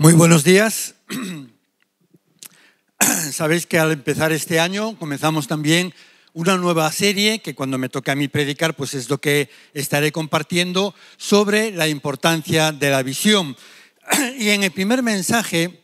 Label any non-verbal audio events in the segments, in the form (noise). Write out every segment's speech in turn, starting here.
Muy buenos días. (clears throat) Sabéis que al empezar este año comenzamos también una nueva serie que cuando me toque a mí predicar, pues es lo que estaré compartiendo sobre la importancia de la visión. (clears throat) Y en el primer mensaje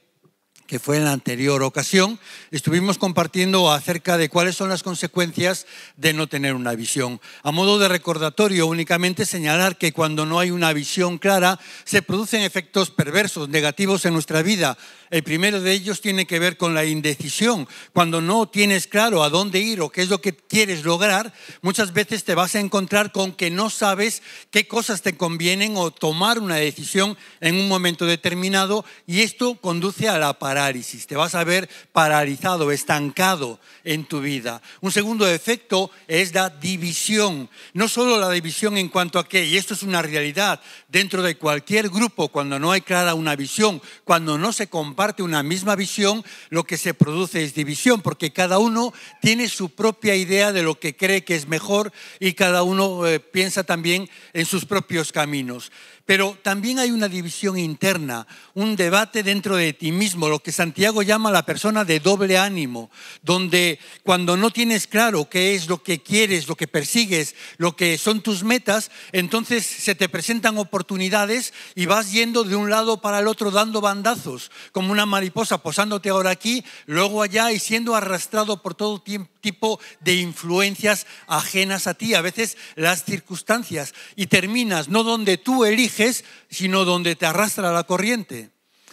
que fue en la anterior ocasión, estuvimos compartiendo acerca de cuáles son las consecuencias de no tener una visión. A modo de recordatorio, únicamente señalar que cuando no hay una visión clara, se producen efectos perversos, negativos en nuestra vida, el primero de ellos tiene que ver con la indecisión. Cuando no tienes claro a dónde ir o qué es lo que quieres lograr, muchas veces te vas a encontrar con que no sabes qué cosas te convienen o tomar una decisión en un momento determinado y esto conduce a la parálisis. Te vas a ver paralizado, estancado en tu vida. Un segundo efecto es la división. No solo la división en cuanto a qué, y esto es una realidad dentro de cualquier grupo, cuando no hay clara una visión, cuando no se comparte una misma visión, lo que se produce es división, porque cada uno tiene su propia idea de lo que cree que es mejor y cada uno eh, piensa también en sus propios caminos. Pero también hay una división interna, un debate dentro de ti mismo, lo que Santiago llama la persona de doble ánimo, donde cuando no tienes claro qué es lo que quieres, lo que persigues, lo que son tus metas, entonces se te presentan oportunidades y vas yendo de un lado para el otro dando bandazos, como una mariposa posándote ahora aquí, luego allá y siendo arrastrado por todo tiempo tipo de influencias ajenas a ti, a veces las circunstancias, y terminas no donde tú eliges, sino donde te arrastra la corriente.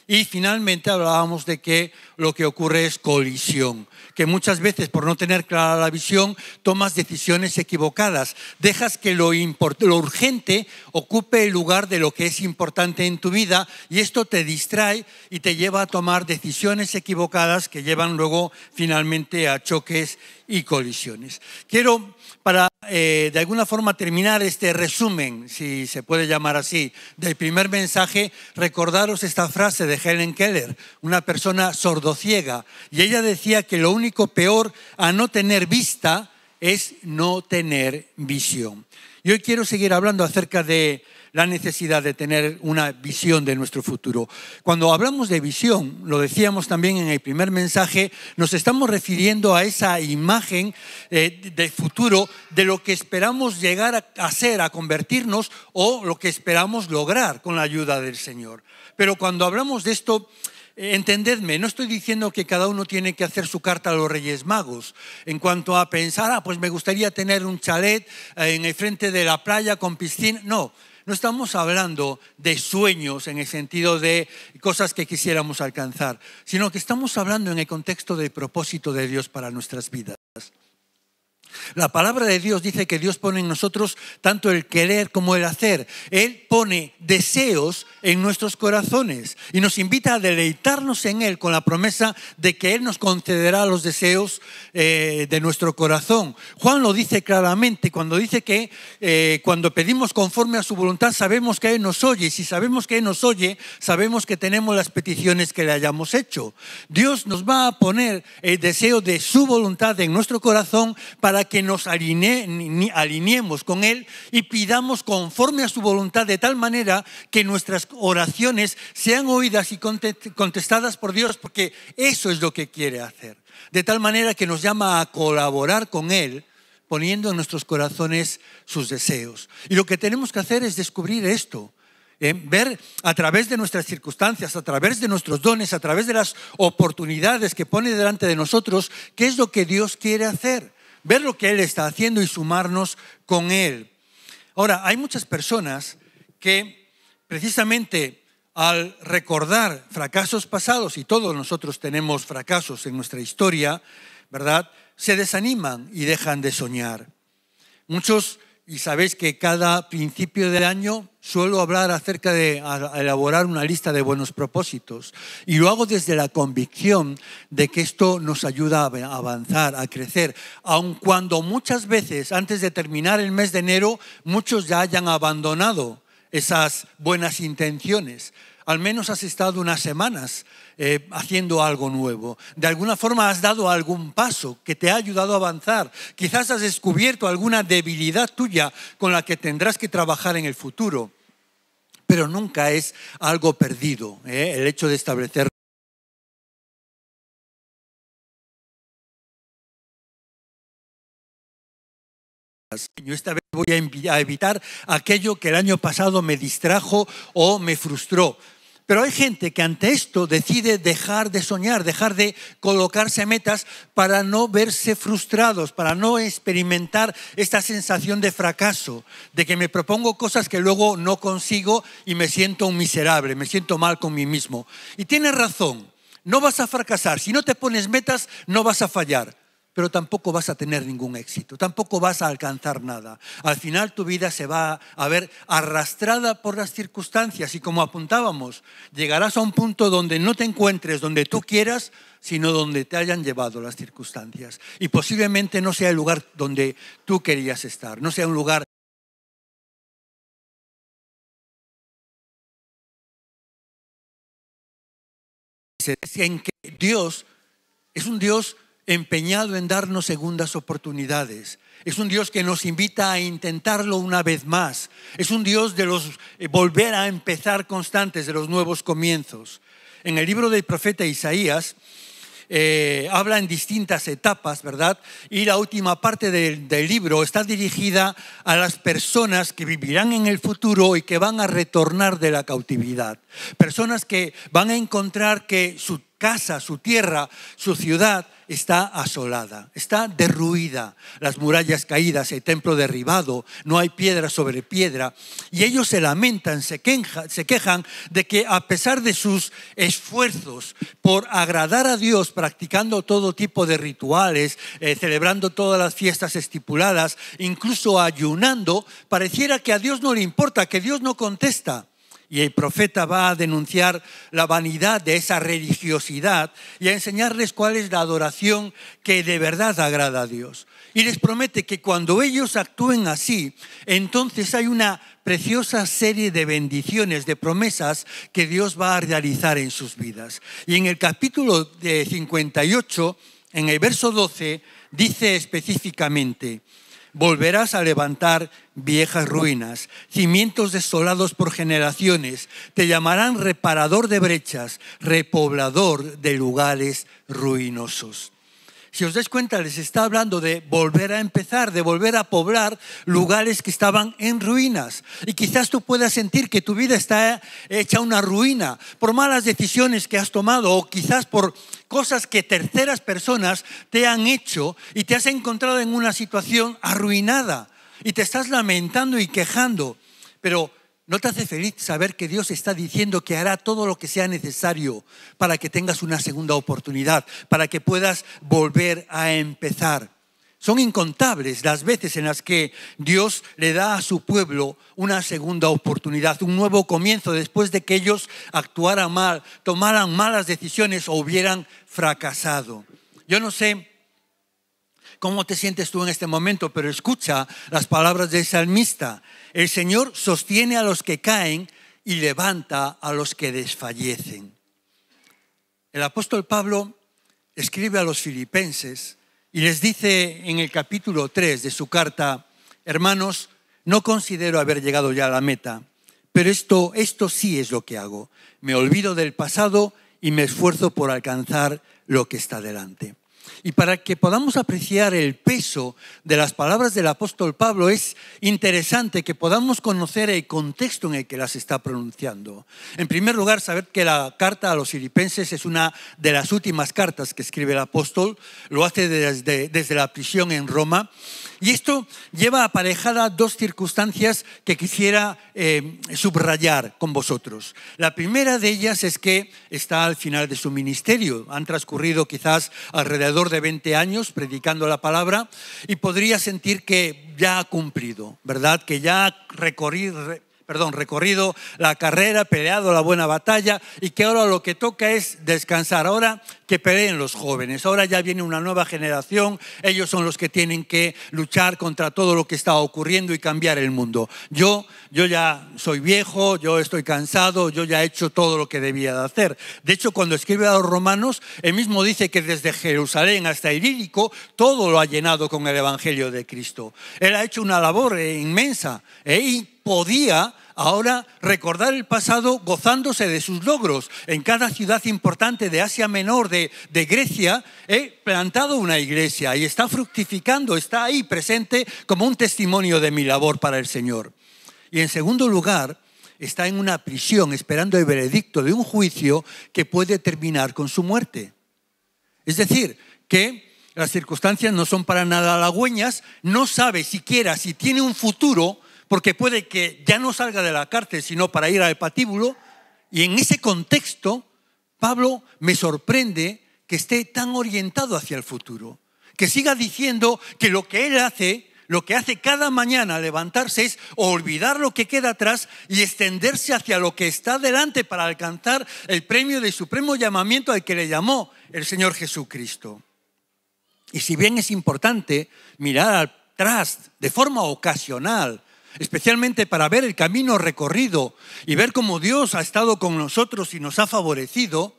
Y finalmente hablábamos de que lo que ocurre es colisión, que muchas veces por no tener clara la visión tomas decisiones equivocadas, dejas que lo, lo, urgente ocupe el lugar de lo que es importante en tu vida y esto te distrae y te lleva a tomar decisiones equivocadas que llevan luego finalmente a choques y colisiones. Quiero, para eh, de alguna forma terminar este resumen, si se puede llamar así, del primer mensaje, recordaros esta frase de Helen Keller, una persona sordociega, y ella decía que lo único peor a no tener vista es no tener visión. Y hoy quiero seguir hablando acerca de la necesidad de tener una visión de nuestro futuro. Cuando hablamos de visión, lo decíamos también en el primer mensaje, nos estamos refiriendo a esa imagen eh, de futuro de lo que esperamos llegar a ser, a convertirnos o lo que esperamos lograr con la ayuda del Señor. Pero cuando hablamos de esto, entendedme, no estoy diciendo que cada uno tiene que hacer su carta a los Reyes Magos. En cuanto a pensar, ah, pues me gustaría tener un chalet eh, en el frente de la playa con piscina. No, no estamos hablando de sueños en el sentido de cosas que quisiéramos alcanzar, sino que estamos hablando en el contexto del propósito de Dios para nuestras vidas. La palabra de Dios dice que Dios pone en nosotros tanto el querer como el hacer. Él pone deseos en nuestros corazones y nos invita a deleitarnos en Él con la promesa de que Él nos concederá los deseos eh, de nuestro corazón. Juan lo dice claramente cuando dice que eh, cuando pedimos conforme a su voluntad sabemos que Él nos oye y si sabemos que Él nos oye sabemos que tenemos las peticiones que le hayamos hecho. Dios nos va a poner el deseo de su voluntad en nuestro corazón para que nos alineemos con Él y pidamos conforme a su voluntad de tal manera que nuestras oraciones sean oídas y contestadas por Dios, porque eso es lo que quiere hacer. De tal manera que nos llama a colaborar con Él poniendo en nuestros corazones sus deseos. Y lo que tenemos que hacer es descubrir esto, ¿eh? ver a través de nuestras circunstancias, a través de nuestros dones, a través de las oportunidades que pone delante de nosotros, qué es lo que Dios quiere hacer ver lo que Él está haciendo y sumarnos con Él. Ahora, hay muchas personas que precisamente al recordar fracasos pasados, y todos nosotros tenemos fracasos en nuestra historia, ¿verdad? Se desaniman y dejan de soñar. Muchos y sabéis que cada principio del año suelo hablar acerca de elaborar una lista de buenos propósitos. Y lo hago desde la convicción de que esto nos ayuda a avanzar, a crecer. Aun cuando muchas veces, antes de terminar el mes de enero, muchos ya hayan abandonado esas buenas intenciones al menos has estado unas semanas eh, haciendo algo nuevo. De alguna forma has dado algún paso que te ha ayudado a avanzar. Quizás has descubierto alguna debilidad tuya con la que tendrás que trabajar en el futuro. Pero nunca es algo perdido eh, el hecho de establecer Esta vez voy a evitar aquello que el año pasado me distrajo o me frustró. Pero hay gente que ante esto decide dejar de soñar, dejar de colocarse metas para no verse frustrados, para no experimentar esta sensación de fracaso, de que me propongo cosas que luego no consigo y me siento un miserable, me siento mal con mí mismo. Y tiene razón, no vas a fracasar, si no te pones metas no vas a fallar pero tampoco vas a tener ningún éxito, tampoco vas a alcanzar nada. Al final tu vida se va a ver arrastrada por las circunstancias y como apuntábamos, llegarás a un punto donde no te encuentres donde tú quieras, sino donde te hayan llevado las circunstancias. Y posiblemente no sea el lugar donde tú querías estar, no sea un lugar en que Dios es un Dios empeñado en darnos segundas oportunidades. Es un Dios que nos invita a intentarlo una vez más. Es un Dios de los eh, volver a empezar constantes, de los nuevos comienzos. En el libro del profeta Isaías eh, habla en distintas etapas, ¿verdad? Y la última parte del libro está dirigida a las personas que vivirán en el futuro y que van a retornar de la cautividad. Personas que van a encontrar que su casa, su tierra, su ciudad está asolada, está derruida, las murallas caídas, el templo derribado, no hay piedra sobre piedra. Y ellos se lamentan, se, quejan, de que a pesar de sus esfuerzos por agradar a Dios, practicando todo tipo de rituales, eh, celebrando todas las fiestas estipuladas, incluso ayunando, pareciera que a Dios no le importa, que Dios no contesta. Y el profeta va a denunciar la vanidad de esa religiosidad y a enseñarles cuál es la adoración que de verdad agrada a Dios. Y les promete que cuando ellos actúen así, entonces hay una preciosa serie de bendiciones, de promesas que Dios va a realizar en sus vidas. Y en el capítulo de 58, en el verso 12, dice específicamente, Volverás a levantar viejas ruinas, cimientos desolados por generaciones. Te llamarán reparador de brechas, repoblador de lugares ruinosos si os dais cuenta, les está hablando de volver a empezar, de volver a poblar lugares que estaban en ruinas. Y quizás tú puedas sentir que tu vida está hecha una ruina por malas decisiones que has tomado o quizás por cosas que terceras personas te han hecho y te has encontrado en una situación arruinada y te estás lamentando y quejando. Pero ¿No te hace feliz saber que Dios está diciendo que hará todo lo que sea necesario para que tengas una segunda oportunidad, para que puedas volver a empezar? Son incontables las veces en las que Dios le da a su pueblo una segunda oportunidad, un nuevo comienzo después de que ellos actuaran mal, tomaran malas decisiones o hubieran fracasado. Yo no sé cómo te sientes tú en este momento, pero escucha las palabras del salmista. El Señor sostiene a los que caen y levanta a los que desfallecen. El apóstol Pablo escribe a los filipenses y les dice en el capítulo 3 de su carta, hermanos, no considero haber llegado ya a la meta, pero esto, esto sí es lo que hago. Me olvido del pasado y me esfuerzo por alcanzar lo que está delante. Y para que podamos apreciar el peso de las palabras del apóstol Pablo, es interesante que podamos conocer el contexto en el que las está pronunciando. En primer lugar, saber que la carta a los filipenses es una de las últimas cartas que escribe el apóstol, lo hace desde, desde la prisión en Roma. Y esto lleva aparejada dos circunstancias que quisiera eh, subrayar con vosotros. La primera de ellas es que está al final de su ministerio. Han transcurrido quizás alrededor de 20 años predicando la palabra y podría sentir que ya ha cumplido, ¿verdad? Que ya ha recorrido perdón, recorrido la carrera, peleado la buena batalla y que ahora lo que toca es descansar. Ahora que peleen los jóvenes, ahora ya viene una nueva generación, ellos son los que tienen que luchar contra todo lo que está ocurriendo y cambiar el mundo. Yo, yo ya soy viejo, yo estoy cansado, yo ya he hecho todo lo que debía de hacer. De hecho, cuando escribe a los romanos, él mismo dice que desde Jerusalén hasta Irírico, todo lo ha llenado con el Evangelio de Cristo. Él ha hecho una labor inmensa ¿eh? y podía Ahora recordar el pasado gozándose de sus logros. En cada ciudad importante de Asia Menor, de, de Grecia, he plantado una iglesia y está fructificando, está ahí presente como un testimonio de mi labor para el Señor. Y en segundo lugar, está en una prisión esperando el veredicto de un juicio que puede terminar con su muerte. Es decir, que las circunstancias no son para nada halagüeñas, no sabe siquiera si tiene un futuro porque puede que ya no salga de la cárcel, sino para ir al patíbulo. Y en ese contexto, Pablo me sorprende que esté tan orientado hacia el futuro, que siga diciendo que lo que él hace, lo que hace cada mañana al levantarse es olvidar lo que queda atrás y extenderse hacia lo que está delante para alcanzar el premio de supremo llamamiento al que le llamó el Señor Jesucristo. Y si bien es importante mirar atrás de forma ocasional, especialmente para ver el camino recorrido y ver cómo Dios ha estado con nosotros y nos ha favorecido,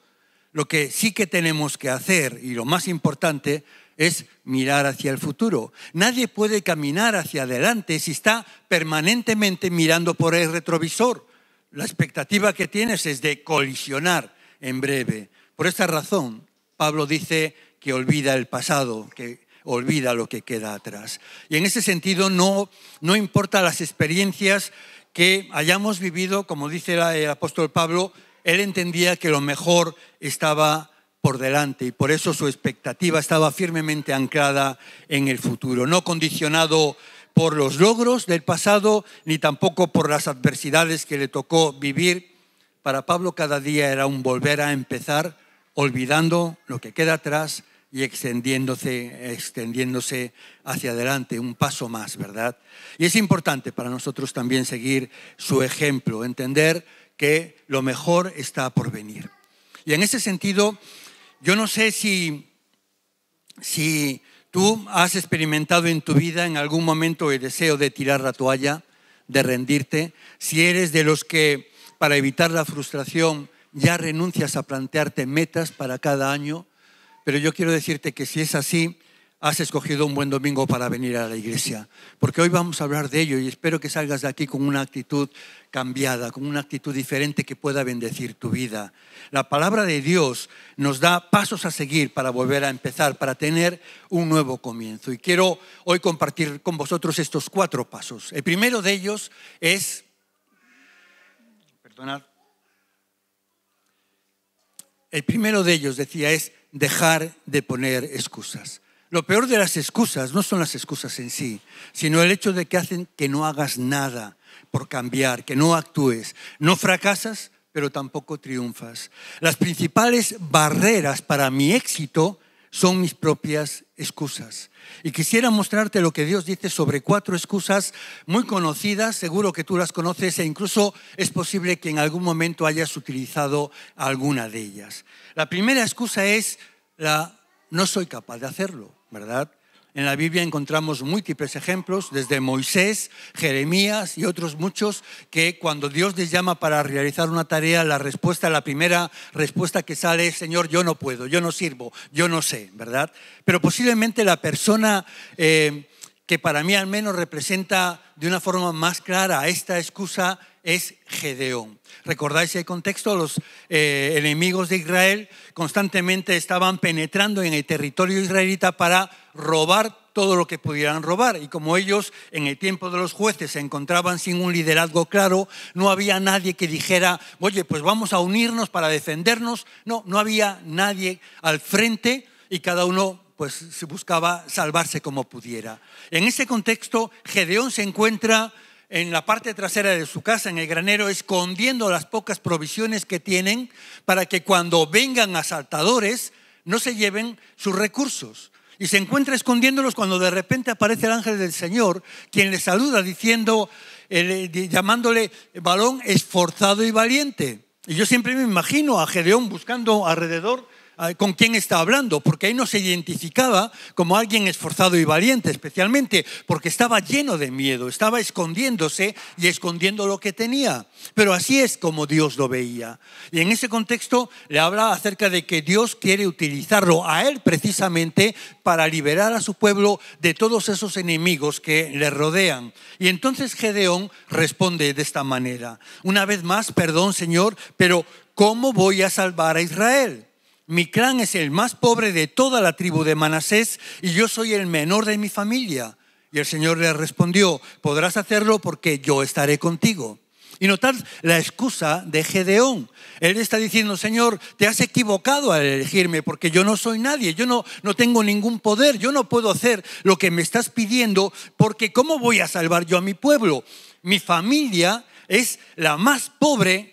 lo que sí que tenemos que hacer y lo más importante es mirar hacia el futuro. Nadie puede caminar hacia adelante si está permanentemente mirando por el retrovisor. La expectativa que tienes es de colisionar en breve. Por esta razón, Pablo dice que olvida el pasado, que olvida lo que queda atrás. Y en ese sentido no, no importa las experiencias que hayamos vivido, como dice el apóstol Pablo, él entendía que lo mejor estaba por delante y por eso su expectativa estaba firmemente anclada en el futuro, no condicionado por los logros del pasado ni tampoco por las adversidades que le tocó vivir. Para Pablo cada día era un volver a empezar olvidando lo que queda atrás y extendiéndose, extendiéndose hacia adelante, un paso más, ¿verdad? Y es importante para nosotros también seguir su ejemplo, entender que lo mejor está por venir. Y en ese sentido, yo no sé si, si tú has experimentado en tu vida en algún momento el deseo de tirar la toalla, de rendirte, si eres de los que para evitar la frustración ya renuncias a plantearte metas para cada año, pero yo quiero decirte que si es así, has escogido un buen domingo para venir a la iglesia, porque hoy vamos a hablar de ello y espero que salgas de aquí con una actitud cambiada, con una actitud diferente que pueda bendecir tu vida. La palabra de Dios nos da pasos a seguir para volver a empezar, para tener un nuevo comienzo. Y quiero hoy compartir con vosotros estos cuatro pasos. El primero de ellos es, perdonad, el primero de ellos decía es dejar de poner excusas. Lo peor de las excusas no son las excusas en sí, sino el hecho de que hacen que no hagas nada por cambiar, que no actúes. No fracasas, pero tampoco triunfas. Las principales barreras para mi éxito son mis propias excusas. Y quisiera mostrarte lo que Dios dice sobre cuatro excusas muy conocidas, seguro que tú las conoces e incluso es posible que en algún momento hayas utilizado alguna de ellas. La primera excusa es la no soy capaz de hacerlo, ¿verdad? En la Biblia encontramos múltiples ejemplos, desde Moisés, Jeremías y otros muchos, que cuando Dios les llama para realizar una tarea, la respuesta, la primera respuesta que sale es, Señor, yo no puedo, yo no sirvo, yo no sé, ¿verdad? Pero posiblemente la persona eh, que para mí al menos representa de una forma más clara esta excusa es Gedeón. ¿Recordáis el contexto? Los eh, enemigos de Israel constantemente estaban penetrando en el territorio israelita para robar todo lo que pudieran robar. Y como ellos en el tiempo de los jueces se encontraban sin un liderazgo claro, no había nadie que dijera, oye, pues vamos a unirnos para defendernos. No, no había nadie al frente y cada uno pues se buscaba salvarse como pudiera. En ese contexto, Gedeón se encuentra en la parte trasera de su casa, en el granero, escondiendo las pocas provisiones que tienen para que cuando vengan asaltadores no se lleven sus recursos. Y se encuentra escondiéndolos cuando de repente aparece el ángel del Señor, quien le saluda diciendo, eh, llamándole balón esforzado y valiente. Y yo siempre me imagino a Gedeón buscando alrededor Ah, con quién está hablando, porque ahí no se identificaba como alguien esforzado y valiente, especialmente porque estaba lleno de miedo, estaba escondiéndose y escondiendo lo que tenía. Pero así es como Dios lo veía. Y en ese contexto le habla acerca de que Dios quiere utilizarlo a él precisamente para liberar a su pueblo de todos esos enemigos que le rodean. Y entonces Gedeón responde de esta manera, una vez más, perdón Señor, pero ¿cómo voy a salvar a Israel? Mi clan es el más pobre de toda la tribu de Manasés y yo soy el menor de mi familia. Y el Señor le respondió, podrás hacerlo porque yo estaré contigo. Y notad la excusa de Gedeón. Él está diciendo, Señor, te has equivocado al elegirme porque yo no soy nadie, yo no, no tengo ningún poder, yo no puedo hacer lo que me estás pidiendo porque ¿cómo voy a salvar yo a mi pueblo? Mi familia es la más pobre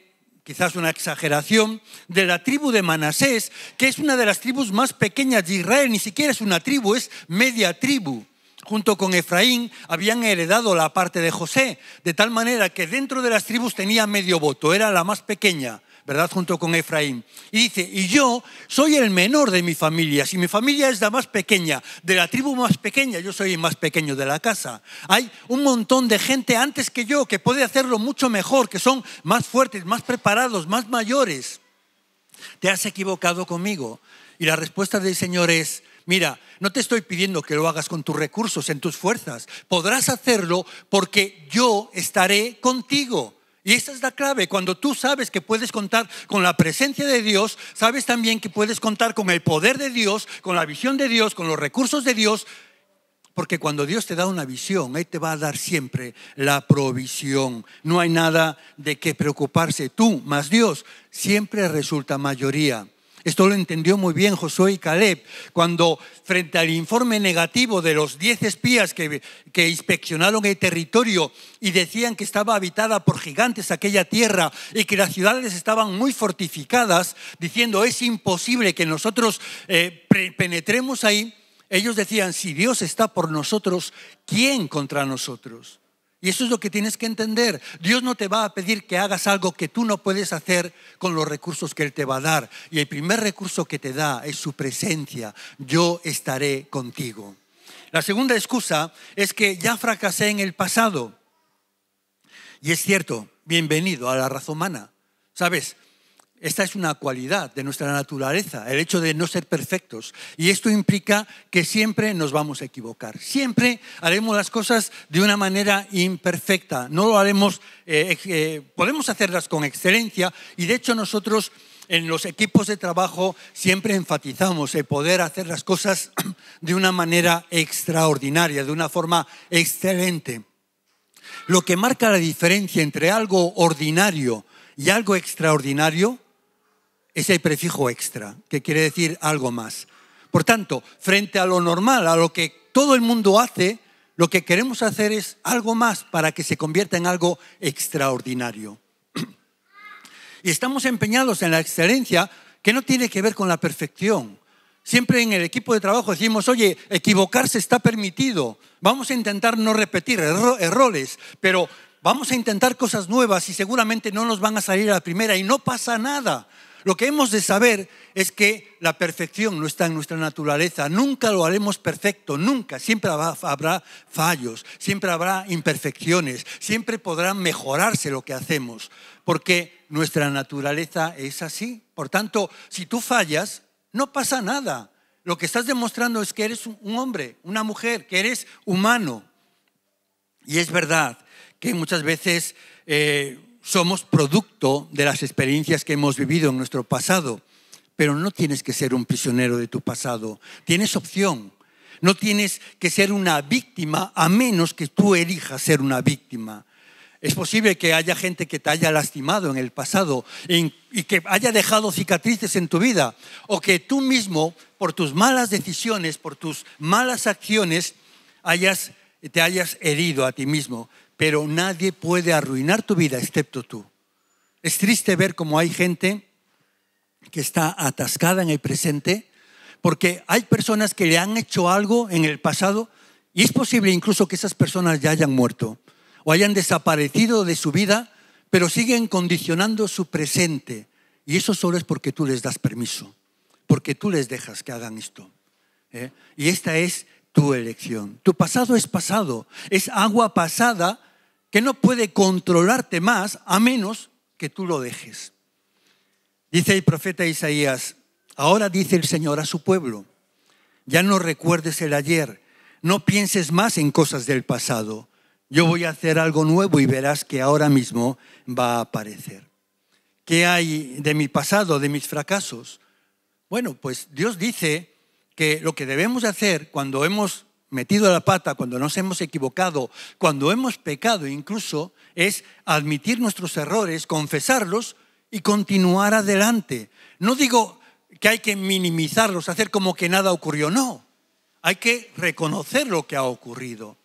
quizás una exageración, de la tribu de Manasés, que es una de las tribus más pequeñas de Israel, ni siquiera es una tribu, es media tribu. Junto con Efraín habían heredado la parte de José, de tal manera que dentro de las tribus tenía medio voto, era la más pequeña. ¿verdad? Junto con Efraín. Y dice, y yo soy el menor de mi familia. Si mi familia es la más pequeña, de la tribu más pequeña, yo soy el más pequeño de la casa. Hay un montón de gente antes que yo que puede hacerlo mucho mejor, que son más fuertes, más preparados, más mayores. Te has equivocado conmigo. Y la respuesta del Señor es, Mira, no te estoy pidiendo que lo hagas con tus recursos, en tus fuerzas. Podrás hacerlo porque yo estaré contigo. Y esa es la clave. Cuando tú sabes que puedes contar con la presencia de Dios, sabes también que puedes contar con el poder de Dios, con la visión de Dios, con los recursos de Dios. Porque cuando Dios te da una visión, Él te va a dar siempre la provisión. No hay nada de qué preocuparse. Tú más Dios siempre resulta mayoría. Esto lo entendió muy bien Josué y Caleb, cuando frente al informe negativo de los diez espías que, inspeccionaron el territorio y decían que estaba habitada por gigantes aquella tierra y que las ciudades estaban muy fortificadas, diciendo es imposible que nosotros eh, penetremos ahí, ellos decían, si Dios está por nosotros, ¿quién contra nosotros? Y eso es lo que tienes que entender. Dios no te va a pedir que hagas algo que tú no puedes hacer con los recursos que Él te va a dar. Y el primer recurso que te da es su presencia. Yo estaré contigo. La segunda excusa es que ya fracasé en el pasado. Y es cierto, bienvenido a la raza humana. ¿Sabes? Esta es una cualidad de nuestra naturaleza, el hecho de no ser perfectos. Y esto implica que siempre nos vamos a equivocar. Siempre haremos las cosas de una manera imperfecta. No lo haremos, eh, eh, podemos hacerlas con excelencia. Y de hecho nosotros en los equipos de trabajo siempre enfatizamos el poder hacer las cosas (clears throat) de una manera extraordinaria, de una forma excelente. Lo que marca la diferencia entre algo ordinario y algo extraordinario ese prefijo extra, que quiere decir algo más. Por tanto, frente a lo normal, a lo que todo el mundo hace, lo que queremos hacer es algo más para que se convierta en algo extraordinario. (clears throat) Y estamos empeñados en la excelencia que no tiene que ver con la perfección. Siempre en el equipo de trabajo decimos, oye, equivocarse está permitido, vamos a intentar no repetir errores, pero vamos a intentar cosas nuevas y seguramente no nos van a salir a la primera y no pasa nada. Lo que hemos de saber es que la perfección no está en nuestra naturaleza, nunca lo haremos perfecto, nunca, siempre habrá fallos, siempre habrá imperfecciones, siempre podrá mejorarse lo que hacemos, porque nuestra naturaleza es así. Por tanto, si tú fallas, no pasa nada. Lo que estás demostrando es que eres un hombre, una mujer, que eres humano. Y es verdad que muchas veces... Eh, somos producto de las experiencias que hemos vivido en nuestro pasado, pero no tienes que ser un prisionero de tu pasado, tienes opción. No tienes que ser una víctima a menos que tú elijas ser una víctima. Es posible que haya gente que te haya lastimado en el pasado y que haya dejado cicatrices en tu vida o que tú mismo, por tus malas decisiones, por tus malas acciones, te hayas herido a ti mismo pero nadie puede arruinar tu vida excepto tú. Es triste ver cómo hay gente que está atascada en el presente, porque hay personas que le han hecho algo en el pasado y es posible incluso que esas personas ya hayan muerto o hayan desaparecido de su vida, pero siguen condicionando su presente. Y eso solo es porque tú les das permiso, porque tú les dejas que hagan esto. ¿eh? Y esta es tu elección. Tu pasado es pasado, es agua pasada que no puede controlarte más a menos que tú lo dejes. Dice el profeta Isaías, ahora dice el Señor a su pueblo, ya no recuerdes el ayer, no pienses más en cosas del pasado, yo voy a hacer algo nuevo y verás que ahora mismo va a aparecer. ¿Qué hay de mi pasado, de mis fracasos? Bueno, pues Dios dice que lo que debemos hacer cuando hemos metido a la pata, cuando nos hemos equivocado, cuando hemos pecado incluso, es admitir nuestros errores, confesarlos y continuar adelante. No digo que hay que minimizarlos, hacer como que nada ocurrió, no. Hay que reconocer lo que ha ocurrido.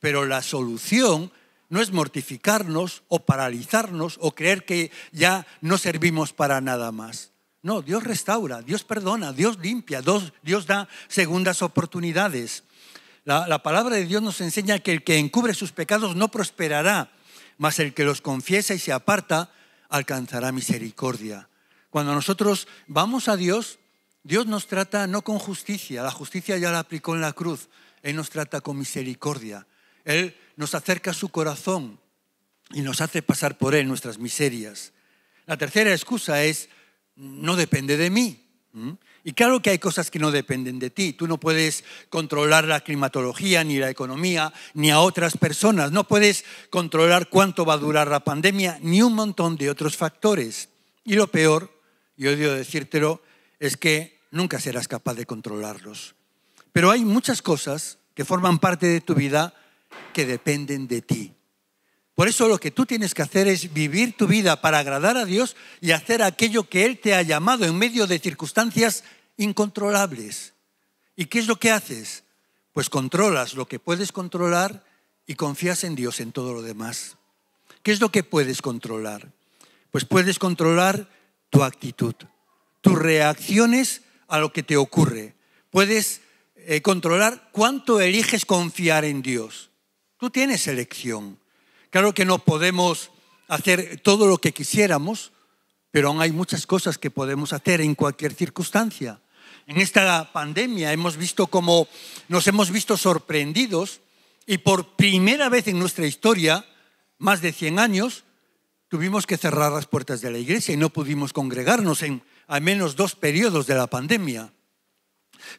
Pero la solución no es mortificarnos o paralizarnos o creer que ya no servimos para nada más. No, Dios restaura, Dios perdona, Dios limpia, Dios da segundas oportunidades. La, palabra de Dios nos enseña que el que encubre sus pecados no prosperará, mas el que los confiesa y se aparta alcanzará misericordia. Cuando nosotros vamos a Dios, Dios nos trata no con justicia, la justicia ya la aplicó en la cruz, Él nos trata con misericordia. Él nos acerca a su corazón y nos hace pasar por Él nuestras miserias. La tercera excusa es, no depende de mí. Y claro que hay cosas que no dependen de ti. Tú no puedes controlar la climatología, ni la economía, ni a otras personas. No puedes controlar cuánto va a durar la pandemia, ni un montón de otros factores. Y lo peor, y odio decírtelo, es que nunca serás capaz de controlarlos. Pero hay muchas cosas que forman parte de tu vida que dependen de ti. Por eso lo que tú tienes que hacer es vivir tu vida para agradar a Dios y hacer aquello que Él te ha llamado en medio de circunstancias incontrolables. ¿Y qué es lo que haces? Pues controlas lo que puedes controlar y confías en Dios en todo lo demás. ¿Qué es lo que puedes controlar? Pues puedes controlar tu actitud, tus reacciones a lo que te ocurre. Puedes eh, controlar cuánto eliges confiar en Dios. Tú tienes elección. Claro que no podemos hacer todo lo que quisiéramos, pero aún hay muchas cosas que podemos hacer en cualquier circunstancia. En esta pandemia hemos visto cómo nos hemos visto sorprendidos y por primera vez en nuestra historia, más de 100 años, tuvimos que cerrar las puertas de la iglesia y no pudimos congregarnos en al menos dos periodos de la pandemia.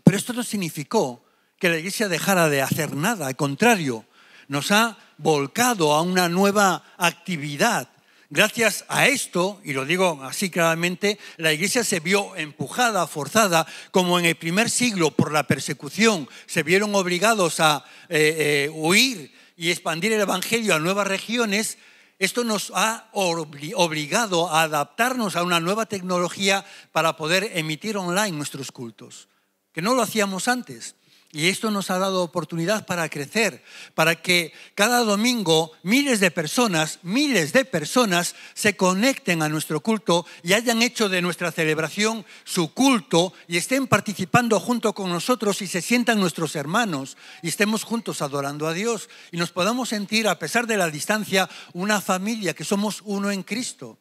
Pero esto no significó que la iglesia dejara de hacer nada, al contrario, nos ha volcado a una nueva actividad. Gracias a esto, y lo digo así claramente, la iglesia se vio empujada, forzada, como en el primer siglo por la persecución, se vieron obligados a eh, eh, huir y expandir el Evangelio a nuevas regiones, esto nos ha obligado a adaptarnos a una nueva tecnología para poder emitir online nuestros cultos, que no lo hacíamos antes. Y esto nos ha dado oportunidad para crecer, para que cada domingo miles de personas, miles de personas se conecten a nuestro culto y hayan hecho de nuestra celebración su culto y estén participando junto con nosotros y se sientan nuestros hermanos y estemos juntos adorando a Dios y nos podamos sentir, a pesar de la distancia, una familia, que somos uno en Cristo.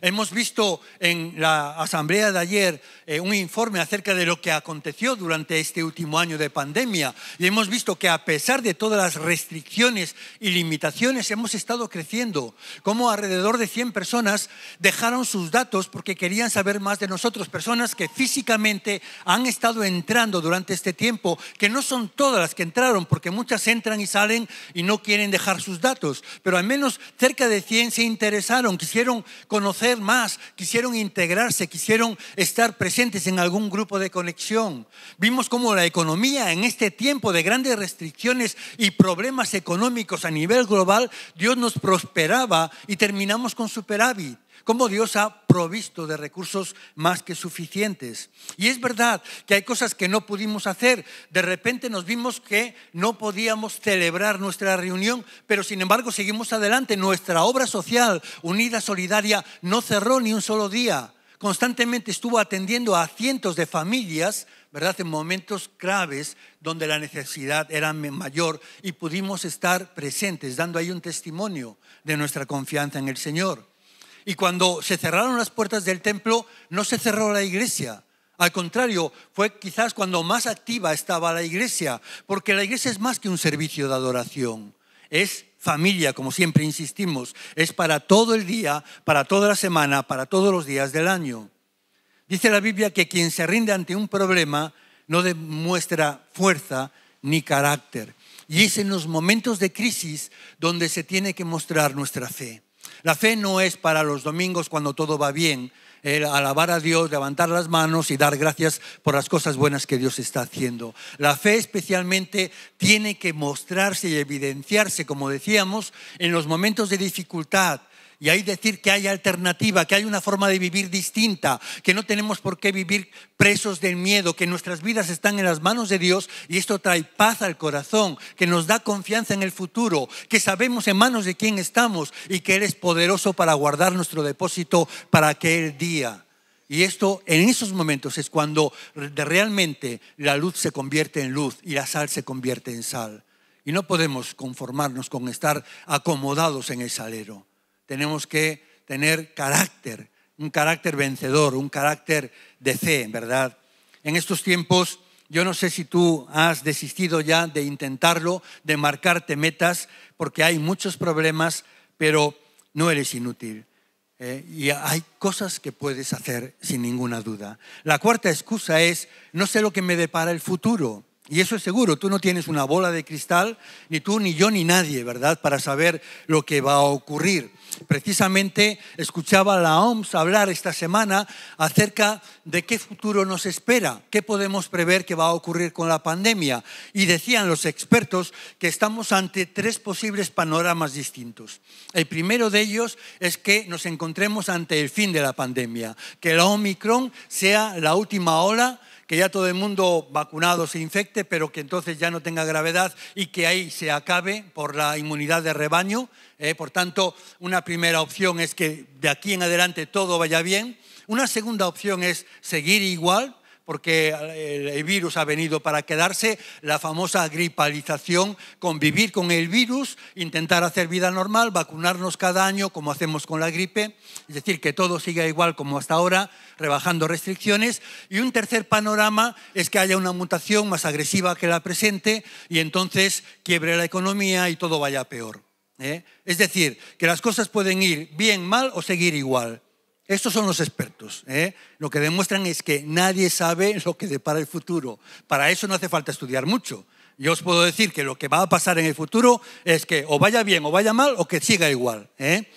Hemos visto en la asamblea de ayer eh, un informe acerca de lo que aconteció durante este último año de pandemia y hemos visto que a pesar de todas las restricciones y limitaciones hemos estado creciendo, como alrededor de 100 personas dejaron sus datos porque querían saber más de nosotros, personas que físicamente han estado entrando durante este tiempo, que no son todas las que entraron porque muchas entran y salen y no quieren dejar sus datos, pero al menos cerca de 100 se interesaron, quisieron conocer más, quisieron integrarse, quisieron estar presentes en algún grupo de conexión. Vimos cómo la economía en este tiempo de grandes restricciones y problemas económicos a nivel global, Dios nos prosperaba y terminamos con superávit cómo Dios ha provisto de recursos más que suficientes. Y es verdad que hay cosas que no pudimos hacer. De repente nos vimos que no podíamos celebrar nuestra reunión, pero sin embargo seguimos adelante. Nuestra obra social, Unida Solidaria, no cerró ni un solo día. Constantemente estuvo atendiendo a cientos de familias, ¿verdad? En momentos graves donde la necesidad era mayor y pudimos estar presentes, dando ahí un testimonio de nuestra confianza en el Señor. Y cuando se cerraron las puertas del templo, no se cerró la iglesia. Al contrario, fue quizás cuando más activa estaba la iglesia, porque la iglesia es más que un servicio de adoración, es familia, como siempre insistimos, es para todo el día, para toda la semana, para todos los días del año. Dice la Biblia que quien se rinde ante un problema no demuestra fuerza ni carácter. Y es en los momentos de crisis donde se tiene que mostrar nuestra fe. La fe no es para los domingos cuando todo va bien, alabar a Dios, levantar las manos y dar gracias por las cosas buenas que Dios está haciendo. La fe especialmente tiene que mostrarse y evidenciarse, como decíamos, en los momentos de dificultad, y ahí decir que hay alternativa, que hay una forma de vivir distinta, que no tenemos por qué vivir presos del miedo, que nuestras vidas están en las manos de Dios y esto trae paz al corazón, que nos da confianza en el futuro, que sabemos en manos de quién estamos y que Él es poderoso para guardar nuestro depósito para aquel día. Y esto en esos momentos es cuando realmente la luz se convierte en luz y la sal se convierte en sal. Y no podemos conformarnos con estar acomodados en el salero tenemos que tener carácter, un carácter vencedor, un carácter de fe, ¿verdad? En estos tiempos, yo no sé si tú has desistido ya de intentarlo, de marcarte metas, porque hay muchos problemas, pero no eres inútil. Eh, y hay cosas que puedes hacer sin ninguna duda. La cuarta excusa es, no sé lo que me depara el futuro. Y eso es seguro, tú no tienes una bola de cristal, ni tú, ni yo, ni nadie, ¿verdad?, para saber lo que va a ocurrir. Precisamente escuchaba a la OMS hablar esta semana acerca de qué futuro nos espera, qué podemos prever que va a ocurrir con la pandemia. Y decían los expertos que estamos ante tres posibles panoramas distintos. El primero de ellos es que nos encontremos ante el fin de la pandemia, que la Omicron sea la última ola que ya todo el mundo vacunado se infecte, pero que entonces ya no tenga gravedad y que ahí se acabe por la inmunidad de rebaño. ¿eh? por tanto, una primera opción es que de aquí en adelante todo vaya bien. Una segunda opción es seguir igual, porque eh, el virus ha venido para quedarse, la famosa gripalización, convivir con el virus, intentar hacer vida normal, vacunarnos cada año como hacemos con la gripe, es decir, que todo siga igual como hasta ahora, rebajando restricciones. Y un tercer panorama es que haya una mutación más agresiva que la presente y entonces quiebre la economía y todo vaya peor. ¿eh? Es decir, que las cosas pueden ir bien, mal o seguir igual. Estos son los expertos. ¿eh? Lo que demuestran es que nadie sabe lo que depara el futuro. Para eso no hace falta estudiar mucho. Yo os puedo decir que lo que va a pasar en el futuro es que o vaya bien o vaya mal o que siga igual. ¿eh?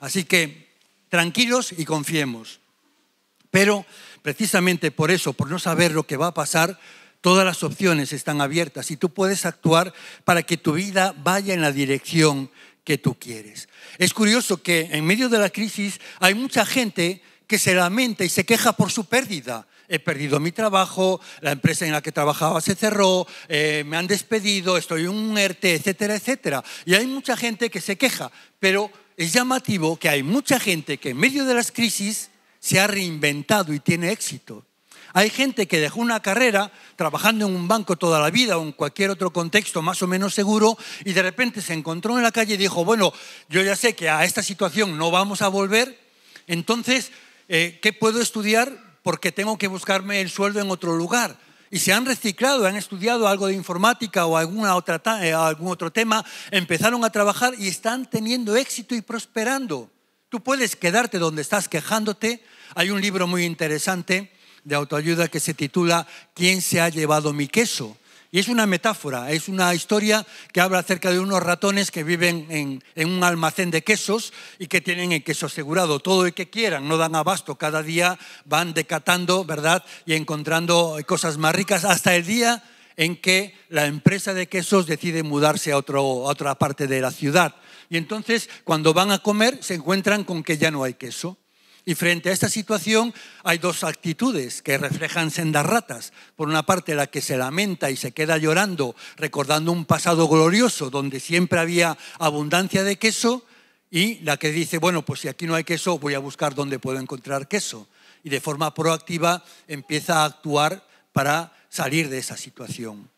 Así que tranquilos y confiemos. Pero precisamente por eso, por no saber lo que va a pasar, todas las opciones están abiertas y tú puedes actuar para que tu vida vaya en la dirección que tú quieres. Es curioso que en medio de la crisis hay mucha gente que se lamenta y se queja por su pérdida. He perdido mi trabajo, la empresa en la que trabajaba se cerró, eh, me han despedido, estoy en un ERTE, etcétera, etcétera. Y hay mucha gente que se queja, pero es llamativo que hay mucha gente que en medio de las crisis se ha reinventado y tiene éxito. Hay gente que dejó una carrera trabajando en un banco toda la vida o en cualquier otro contexto más o menos seguro y de repente se encontró en la calle y dijo, bueno, yo ya sé que a esta situación no vamos a volver, entonces, eh, ¿qué puedo estudiar? Porque tengo que buscarme el sueldo en otro lugar. Y se han reciclado, han estudiado algo de informática o alguna otra, eh, algún otro tema, empezaron a trabajar y están teniendo éxito y prosperando. Tú puedes quedarte donde estás quejándote. Hay un libro muy interesante de autoayuda que se titula ¿Quién se ha llevado mi queso? Y es una metáfora, es una historia que habla acerca de unos ratones que viven en, un almacén de quesos y que tienen el queso asegurado, todo el que quieran, no dan abasto, cada día van decatando, ¿verdad? Y encontrando cosas más ricas hasta el día en que la empresa de quesos decide mudarse a otra parte de la ciudad. Y entonces, cuando van a comer, se encuentran con que ya no hay queso. Y frente a esta situación hay dos actitudes que reflejan sendas ratas. Por una parte, la que se lamenta y se queda llorando, recordando un pasado glorioso donde siempre había abundancia de queso, y la que dice, bueno, pues si aquí no hay queso, voy a buscar dónde puedo encontrar queso. Y de forma proactiva empieza a actuar para salir de esa situación.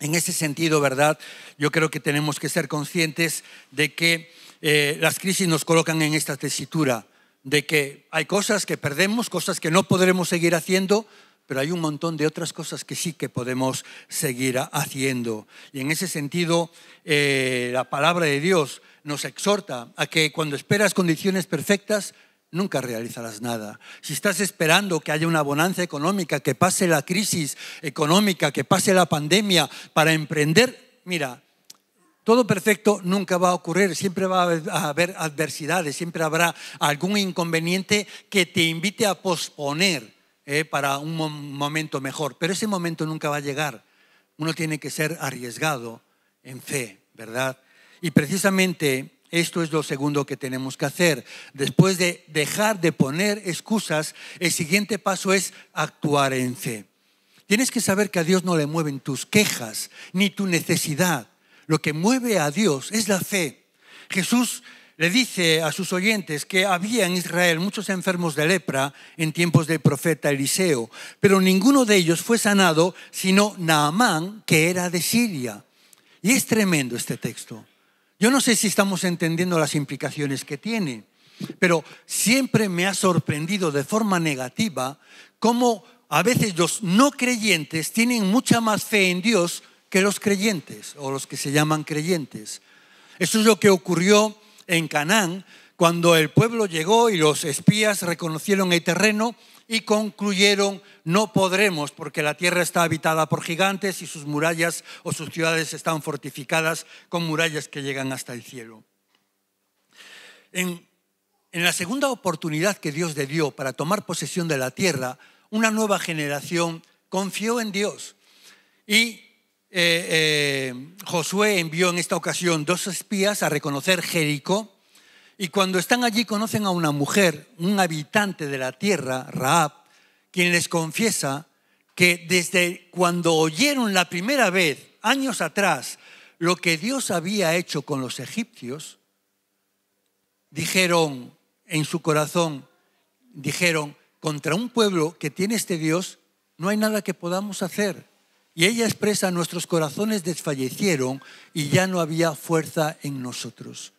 En ese sentido, ¿verdad? Yo creo que tenemos que ser conscientes de que eh, las crisis nos colocan en esta tesitura de que hay cosas que perdemos, cosas que no podremos seguir haciendo, pero hay un montón de otras cosas que sí que podemos seguir haciendo. Y en ese sentido, eh, la palabra de Dios nos exhorta a que cuando esperas condiciones perfectas, nunca realizarás nada. Si estás esperando que haya una bonanza económica, que pase la crisis económica, que pase la pandemia para emprender, mira, todo perfecto nunca va a ocurrir, siempre va a haber adversidades, siempre habrá algún inconveniente que te invite a posponer eh, para un momento mejor, pero ese momento nunca va a llegar. Uno tiene que ser arriesgado en fe, ¿verdad? Y precisamente esto es lo segundo que tenemos que hacer. Después de dejar de poner excusas, el siguiente paso es actuar en fe. Tienes que saber que a Dios no le mueven tus quejas ni tu necesidad lo que mueve a Dios es la fe. Jesús le dice a sus oyentes que había en Israel muchos enfermos de lepra en tiempos del profeta Eliseo, pero ninguno de ellos fue sanado sino Naamán, que era de Siria. Y es tremendo este texto. Yo no sé si estamos entendiendo las implicaciones que tiene, pero siempre me ha sorprendido de forma negativa cómo a veces los no creyentes tienen mucha más fe en Dios que los creyentes o los que se llaman creyentes. Eso es lo que ocurrió en Canaán cuando el pueblo llegó y los espías reconocieron el terreno y concluyeron no podremos porque la tierra está habitada por gigantes y sus murallas o sus ciudades están fortificadas con murallas que llegan hasta el cielo. En, en la segunda oportunidad que Dios le dio para tomar posesión de la tierra, una nueva generación confió en Dios y eh, eh, Josué envió en esta ocasión dos espías a reconocer Jericó y cuando están allí conocen a una mujer, un habitante de la tierra, Raab, quien les confiesa que desde cuando oyeron la primera vez, años atrás, lo que Dios había hecho con los egipcios, dijeron en su corazón, dijeron, contra un pueblo que tiene este Dios, no hay nada que podamos hacer y ella expresa, nuestros corazones desfallecieron y ya no había fuerza en nosotros.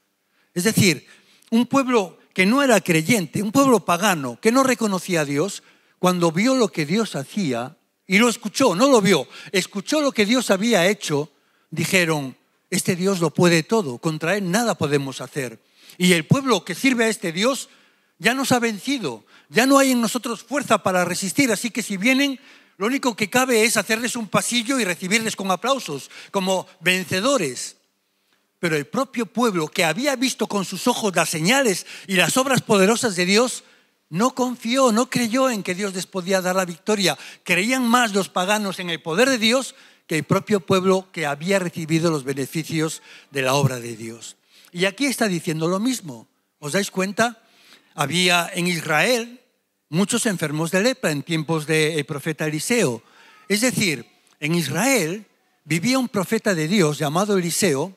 Es decir, un pueblo que no era creyente, un pueblo pagano, que no reconocía a Dios, cuando vio lo que Dios hacía, y lo escuchó, no lo vio, escuchó lo que Dios había hecho, dijeron, este Dios lo puede todo, contra Él nada podemos hacer. Y el pueblo que sirve a este Dios ya nos ha vencido, ya no hay en nosotros fuerza para resistir, así que si vienen, lo único que cabe es hacerles un pasillo y recibirles con aplausos, como vencedores. Pero el propio pueblo, que había visto con sus ojos las señales y las obras poderosas de Dios, no confió, no creyó en que Dios les podía dar la victoria. Creían más los paganos en el poder de Dios que el propio pueblo que había recibido los beneficios de la obra de Dios. Y aquí está diciendo lo mismo. ¿Os dais cuenta? Había en Israel muchos enfermos de lepra en tiempos del eh, profeta Eliseo. Es decir, en Israel vivía un profeta de Dios llamado Eliseo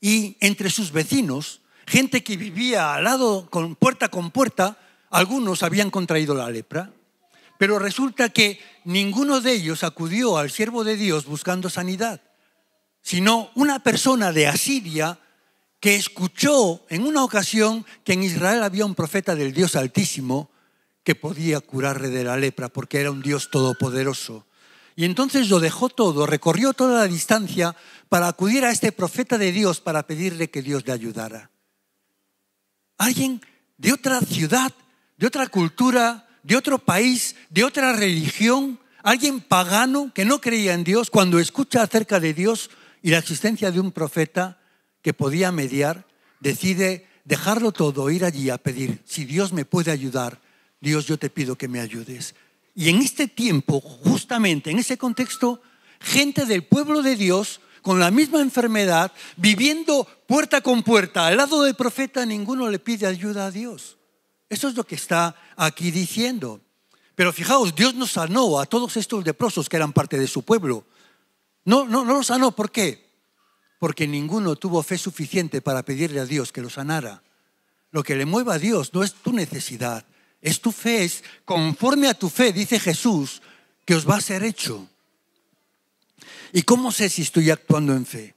y entre sus vecinos, gente que vivía al lado, con puerta con puerta, algunos habían contraído la lepra. Pero resulta que ninguno de ellos acudió al siervo de Dios buscando sanidad, sino una persona de Asiria que escuchó en una ocasión que en Israel había un profeta del Dios Altísimo que podía curarle de la lepra porque era un Dios todopoderoso. Y entonces lo dejó todo, recorrió toda la distancia para acudir a este profeta de Dios para pedirle que Dios le ayudara. Alguien de otra ciudad, de otra cultura, de otro país, de otra religión, alguien pagano que no creía en Dios, cuando escucha acerca de Dios y la existencia de un profeta que podía mediar, decide dejarlo todo, ir allí a pedir, si Dios me puede ayudar, Dios, yo te pido que me ayudes. Y en este tiempo, justamente en ese contexto, gente del pueblo de Dios, con la misma enfermedad, viviendo puerta con puerta, al lado del profeta, ninguno le pide ayuda a Dios. Eso es lo que está aquí diciendo. Pero fijaos, Dios no sanó a todos estos leprosos que eran parte de su pueblo. No, no, no los sanó, ¿por qué? Porque ninguno tuvo fe suficiente para pedirle a Dios que lo sanara. Lo que le mueva a Dios no es tu necesidad, es tu fe, es conforme a tu fe, dice Jesús, que os va a ser hecho. ¿Y cómo sé si estoy actuando en fe?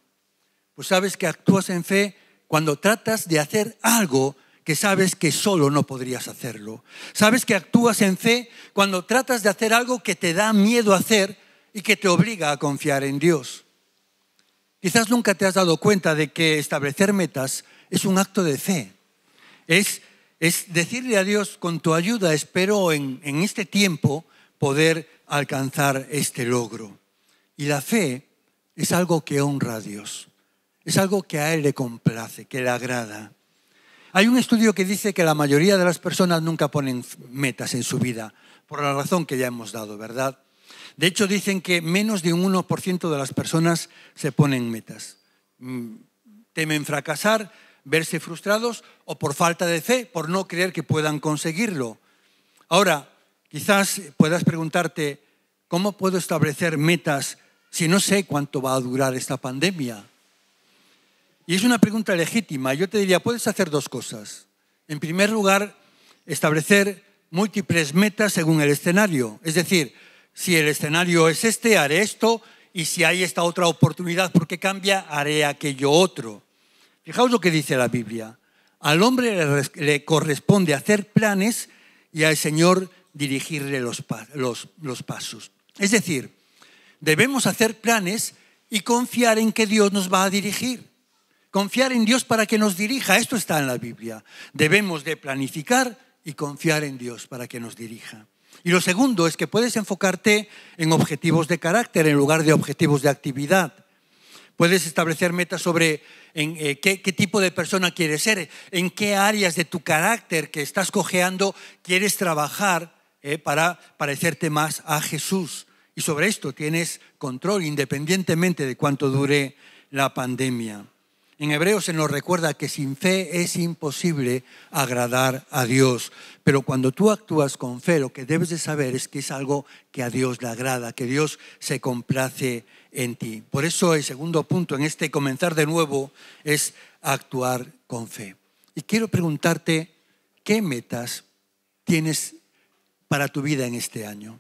Pues sabes que actúas en fe cuando tratas de hacer algo que sabes que solo no podrías hacerlo. Sabes que actúas en fe cuando tratas de hacer algo que te da miedo hacer y que te obliga a confiar en Dios. Quizás nunca te has dado cuenta de que establecer metas es un acto de fe. Es es decirle a Dios, con tu ayuda espero en, este tiempo poder alcanzar este logro. Y la fe es algo que honra a Dios, es algo que a Él le complace, que le agrada. Hay un estudio que dice que la mayoría de las personas nunca ponen metas en su vida, por la razón que ya hemos dado, ¿verdad? De hecho, dicen que menos de un 1% de las personas se ponen metas. Mm, temen fracasar, verse frustrados o por falta de fe, por no creer que puedan conseguirlo. Ahora, quizás puedas preguntarte, ¿cómo puedo establecer metas si no sé cuánto va a durar esta pandemia? Y es una pregunta legítima. Yo te diría, puedes hacer dos cosas. En primer lugar, establecer múltiples metas según el escenario. Es decir, si el escenario es este, haré esto, y si hay esta otra oportunidad porque cambia, haré aquello otro. Fijaos lo que dice la Biblia. Al hombre le, corresponde hacer planes y al Señor dirigirle los, los pasos. Es decir, debemos hacer planes y confiar en que Dios nos va a dirigir. Confiar en Dios para que nos dirija. Esto está en la Biblia. Debemos de planificar y confiar en Dios para que nos dirija. Y lo segundo es que puedes enfocarte en objetivos de carácter en lugar de objetivos de actividad. Puedes establecer metas sobre eh, qué, tipo de persona quieres ser, en qué áreas de tu carácter que estás cojeando quieres trabajar eh, para parecerte más a Jesús. Y sobre esto tienes control independientemente de cuánto dure la pandemia. En hebreo se nos recuerda que sin fe es imposible agradar a Dios, pero cuando tú actúas con fe, lo que debes de saber es que es algo que a Dios le agrada, que Dios se complace en ti. Por eso el segundo punto en este comenzar de nuevo es actuar con fe. Y quiero preguntarte, ¿qué metas tienes para tu vida en este año?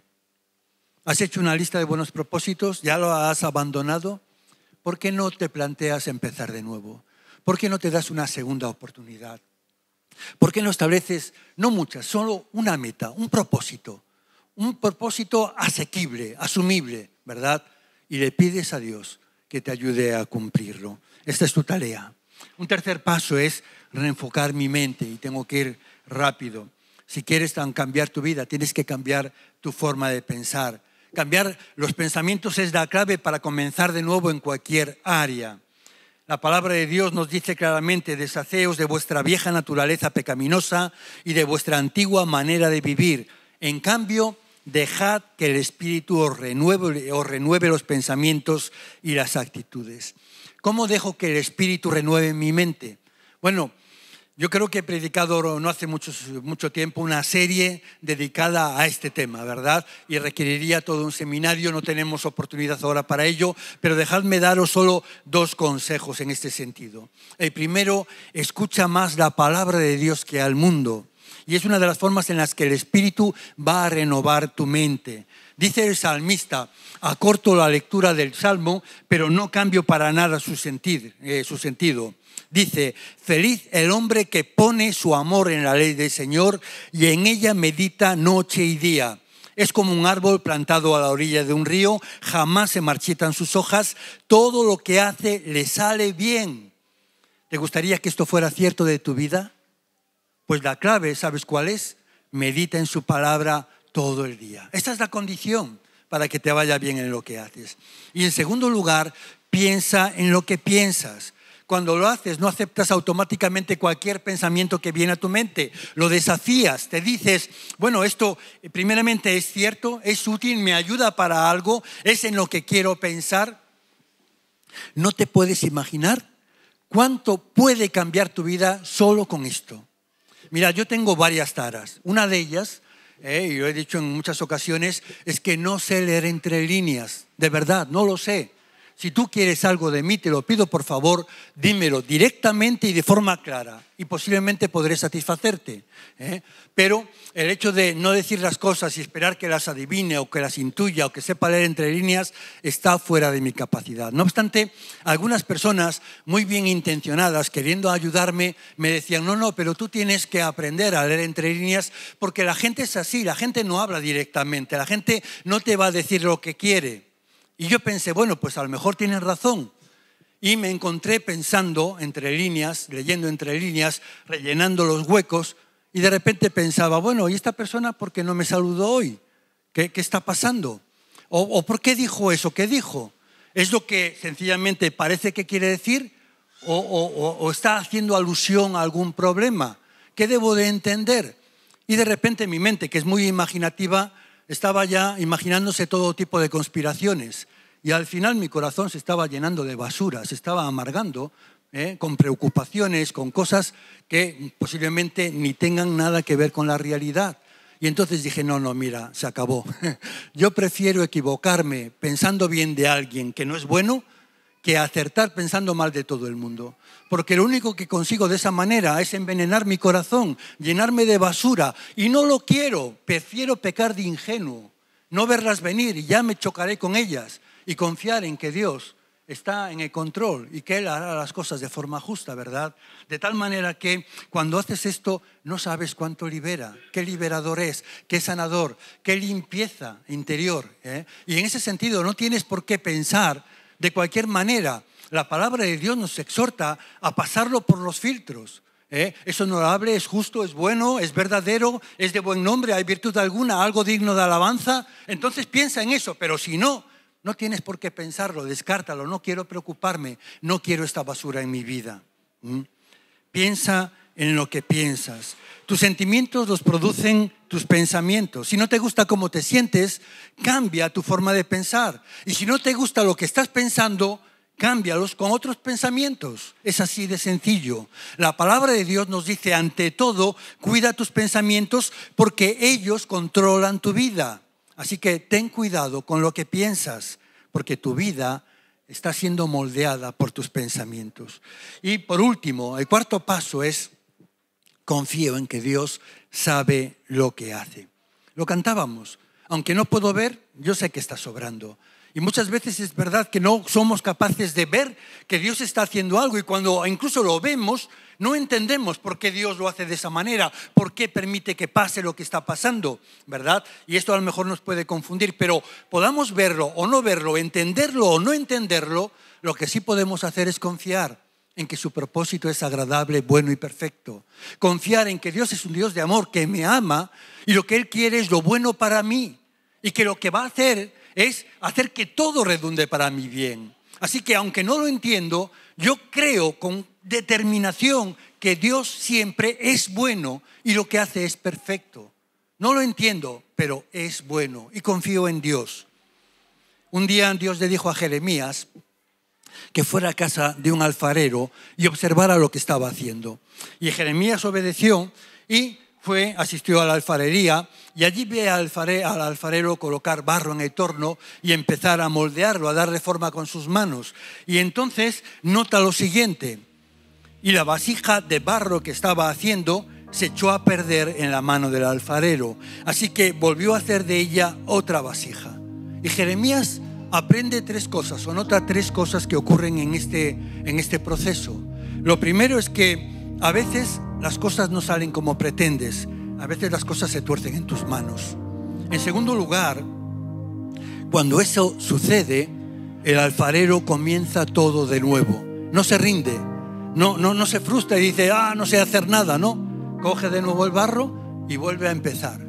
¿Has hecho una lista de buenos propósitos? ¿Ya lo has abandonado? ¿Por qué no te planteas empezar de nuevo? ¿Por qué no te das una segunda oportunidad? ¿Por qué no estableces, no muchas, solo una meta, un propósito? Un propósito asequible, asumible, ¿verdad? Y le pides a Dios que te ayude a cumplirlo. Esta es tu tarea. Un tercer paso es reenfocar mi mente y tengo que ir rápido. Si quieres cambiar tu vida, tienes que cambiar tu forma de pensar cambiar los pensamientos es la clave para comenzar de nuevo en cualquier área. La palabra de Dios nos dice claramente, deshaceos de vuestra vieja naturaleza pecaminosa y de vuestra antigua manera de vivir. En cambio, dejad que el Espíritu renueve, os renueve los pensamientos y las actitudes. ¿Cómo dejo que el Espíritu renueve mi mente? Bueno, yo creo que he predicado no hace mucho, tiempo una serie dedicada a este tema, ¿verdad? Y requeriría todo un seminario, no tenemos oportunidad ahora para ello, pero dejadme daros solo dos consejos en este sentido. El primero, escucha más la palabra de Dios que al mundo. Y es una de las formas en las que el Espíritu va a renovar tu mente. Dice el salmista, acorto la lectura del salmo, pero no cambio para nada su, eh, su sentido. Dice, feliz el hombre que pone su amor en la ley del Señor y en ella medita noche y día. Es como un árbol plantado a la orilla de un río, jamás se marchitan sus hojas, todo lo que hace le sale bien. ¿Te gustaría que esto fuera cierto de tu vida? Pues la clave, ¿sabes cuál es? Medita en su palabra todo el día. Esta es la condición para que te vaya bien en lo que haces. Y en segundo lugar, piensa en lo que piensas. Cuando lo haces, no aceptas automáticamente cualquier pensamiento que viene a tu mente. Lo desafías, te dices, bueno, esto eh, primeramente es cierto, es útil, me ayuda para algo, es en lo que quiero pensar. No te puedes imaginar cuánto puede cambiar tu vida solo con esto. Mira, yo tengo varias taras. Una de ellas y eh, yo he dicho en muchas ocasiones, es que no sé leer entre líneas, de verdad, no lo sé si tú quieres algo de mí, te lo pido por favor, dímelo directamente y de forma clara, y posiblemente podré satisfacerte. ¿eh? Pero el hecho de no decir las cosas y esperar que las adivine o que las intuya o que sepa leer entre líneas está fuera de mi capacidad. No obstante, algunas personas muy bien intencionadas, queriendo ayudarme, me decían, no, no, pero tú tienes que aprender a leer entre líneas porque la gente es así, la gente no habla directamente, la gente no te va a decir lo que quiere. Y yo pensé, bueno, pues a lo mejor tienen razón. Y me encontré pensando entre líneas, leyendo entre líneas, rellenando los huecos, y de repente pensaba, bueno, ¿y esta persona por qué no me saludó hoy? ¿Qué, está pasando? ¿O, por qué dijo eso? ¿Qué dijo? ¿Es lo que sencillamente parece que quiere decir? O, o, está haciendo alusión a algún problema. ¿Qué debo de entender? Y de repente mi mente, que es muy imaginativa, estaba ya imaginándose todo tipo de conspiraciones y al final mi corazón se estaba llenando de basura, se estaba amargando ¿eh? con preocupaciones, con cosas que posiblemente ni tengan nada que ver con la realidad. Y entonces dije, no, no, mira, se acabó. (laughs) Yo prefiero equivocarme pensando bien de alguien que no es bueno que acertar pensando mal de todo el mundo. Porque lo único que consigo de esa manera es envenenar mi corazón, llenarme de basura. Y no lo quiero, prefiero pecar de ingenuo, no verlas venir y ya me chocaré con ellas y confiar en que Dios está en el control y que Él hará las cosas de forma justa, ¿verdad? De tal manera que cuando haces esto no sabes cuánto libera, qué liberador es, qué sanador, qué limpieza interior. ¿eh? Y en ese sentido no tienes por qué pensar de cualquier manera. La palabra de Dios nos exhorta a pasarlo por los filtros. ¿eh? Es honorable, es justo, es bueno, es verdadero, es de buen nombre, hay virtud alguna, algo digno de alabanza. Entonces piensa en eso, pero si no, no tienes por qué pensarlo, descártalo, no quiero preocuparme, no quiero esta basura en mi vida. Piensa en lo que piensas. Tus sentimientos los producen tus pensamientos. Si no te gusta cómo te sientes, cambia tu forma de pensar. Y si no te gusta lo que estás pensando, cámbialos con otros pensamientos. Es así de sencillo. La palabra de Dios nos dice, ante todo, cuida tus pensamientos porque ellos controlan tu vida. Así que ten cuidado con lo que piensas, porque tu vida está siendo moldeada por tus pensamientos. Y por último, el cuarto paso es confío en que Dios sabe lo que hace. Lo cantábamos. Aunque no puedo ver, yo sé que está sobrando. Y muchas veces es verdad que no somos capaces de ver que Dios está haciendo algo y cuando incluso lo vemos, no entendemos por qué Dios lo hace de esa manera, por qué permite que pase lo que está pasando, ¿verdad? Y esto a lo mejor nos puede confundir, pero podamos verlo o no verlo, entenderlo o no entenderlo, lo que sí podemos hacer es confiar en que su propósito es agradable, bueno y perfecto. Confiar en que Dios es un Dios de amor que me ama y lo que Él quiere es lo bueno para mí y que lo que va a hacer es hacer que todo redunde para mi bien. Así que aunque no lo entiendo, yo creo con determinación que Dios siempre es bueno y lo que hace es perfecto. No lo entiendo, pero es bueno y confío en Dios. Un día Dios le dijo a Jeremías, que fuera a casa de un alfarero y observara lo que estaba haciendo. Y Jeremías obedeció y fue, asistió a la alfarería y allí ve al, alfarero colocar barro en el torno y empezar a moldearlo, a darle forma con sus manos. Y entonces nota lo siguiente, y la vasija de barro que estaba haciendo se echó a perder en la mano del alfarero, así que volvió a hacer de ella otra vasija. Y Jeremías aprende tres cosas o nota tres cosas que ocurren en este, en este proceso. Lo primero es que a veces las cosas no salen como pretendes, a veces las cosas se tuercen en tus manos. En segundo lugar, cuando eso sucede, el alfarero comienza todo de nuevo. No se rinde, no, no, no se frustra y dice, ah, no sé hacer nada, no. Coge de nuevo el barro y vuelve a empezar.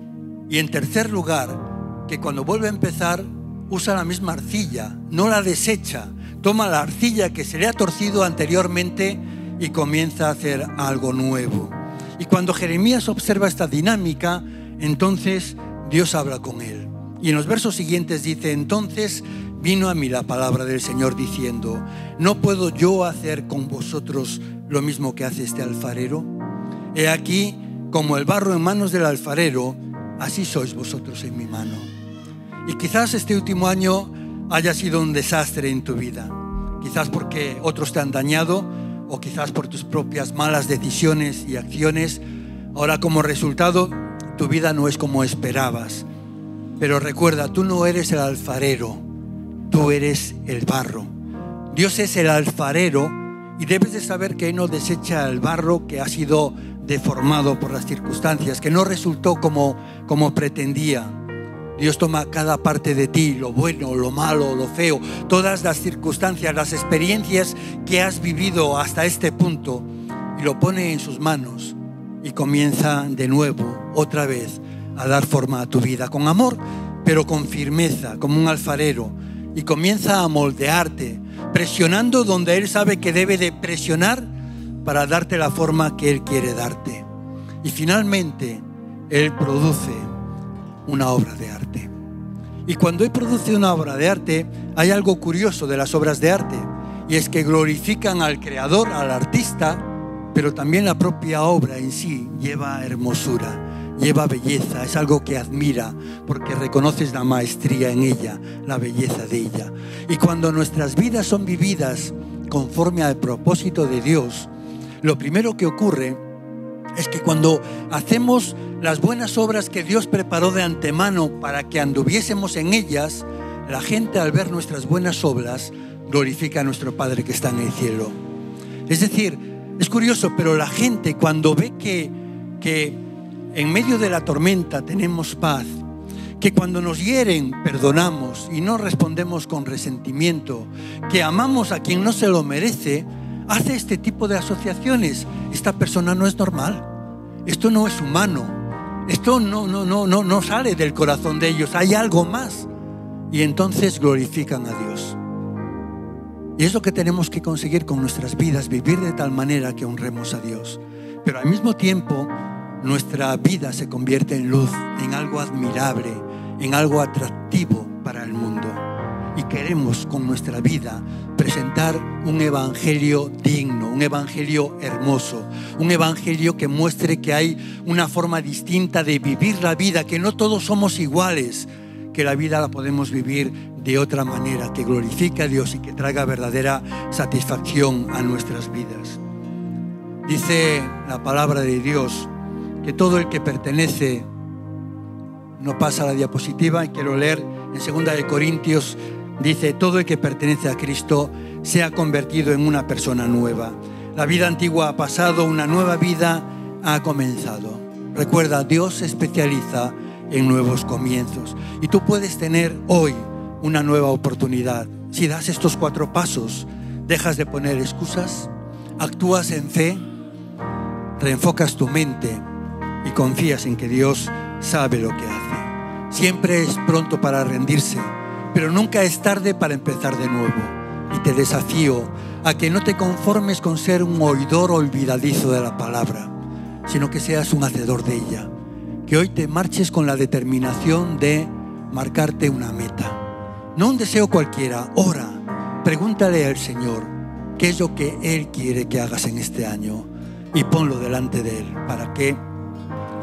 Y en tercer lugar, que cuando vuelve a empezar, usa la misma arcilla, no la desecha, toma la arcilla que se le ha torcido anteriormente y comienza a hacer algo nuevo. Y cuando Jeremías observa esta dinámica, entonces Dios habla con él. Y en los versos siguientes dice, entonces vino a mí la palabra del Señor diciendo, ¿no puedo yo hacer con vosotros lo mismo que hace este alfarero? He aquí, como el barro en manos del alfarero, así sois vosotros en mi mano. Y quizás este último año haya sido un desastre en tu vida. Quizás porque otros te han dañado o quizás por tus propias malas decisiones y acciones. Ahora como resultado, tu vida no es como esperabas. Pero recuerda, tú no eres el alfarero, tú eres el barro. Dios es el alfarero y debes de saber que Él no desecha el barro que ha sido deformado por las circunstancias, que no resultó como, como pretendía. Dios toma cada parte de ti, lo bueno, lo malo, lo feo, todas las circunstancias, las experiencias que has vivido hasta este punto y lo pone en sus manos y comienza de nuevo, otra vez, a dar forma a tu vida con amor, pero con firmeza, como un alfarero, y comienza a moldearte, presionando donde Él sabe que debe de presionar para darte la forma que Él quiere darte. Y finalmente, Él produce una obra de arte. Y cuando Él produce una obra de arte, hay algo curioso de las obras de arte, y es que glorifican al creador, al artista, pero también la propia obra en sí lleva hermosura, lleva belleza, es algo que admira, porque reconoces la maestría en ella, la belleza de ella. Y cuando nuestras vidas son vividas conforme al propósito de Dios, lo primero que ocurre es que cuando hacemos las buenas obras que Dios preparó de antemano para que anduviésemos en ellas, la gente al ver nuestras buenas obras glorifica a nuestro Padre que está en el cielo. Es decir, es curioso, pero la gente cuando ve que, que en medio de la tormenta tenemos paz, que cuando nos hieren perdonamos y no respondemos con resentimiento, que amamos a quien no se lo merece, hace este tipo de asociaciones. Esta persona no es normal, esto no es humano. Esto no, no, no, no, no sale del corazón de ellos, hay algo más. Y entonces glorifican a Dios. Y es lo que tenemos que conseguir con nuestras vidas, vivir de tal manera que honremos a Dios. Pero al mismo tiempo, nuestra vida se convierte en luz, en algo admirable, en algo atractivo para el mundo. Y queremos con nuestra vida presentar un evangelio digno, un evangelio hermoso, un evangelio que muestre que hay una forma distinta de vivir la vida, que no todos somos iguales, que la vida la podemos vivir de otra manera, que glorifica a Dios y que traiga verdadera satisfacción a nuestras vidas. Dice la palabra de Dios que todo el que pertenece, no pasa la diapositiva, y quiero leer en segunda de Corintios, dice, todo el que pertenece a Cristo se ha convertido en una persona nueva. La vida antigua ha pasado, una nueva vida ha comenzado. Recuerda, Dios se especializa en nuevos comienzos. Y tú puedes tener hoy una nueva oportunidad. Si das estos cuatro pasos, dejas de poner excusas, actúas en fe, reenfocas tu mente y confías en que Dios sabe lo que hace. Siempre es pronto para rendirse, pero nunca es tarde para empezar de nuevo y te desafío a que no te conformes con ser un oidor olvidadizo de la palabra, sino que seas un hacedor de ella. Que hoy te marches con la determinación de marcarte una meta. No un deseo cualquiera, ora, pregúntale al Señor qué es lo que Él quiere que hagas en este año y ponlo delante de Él para que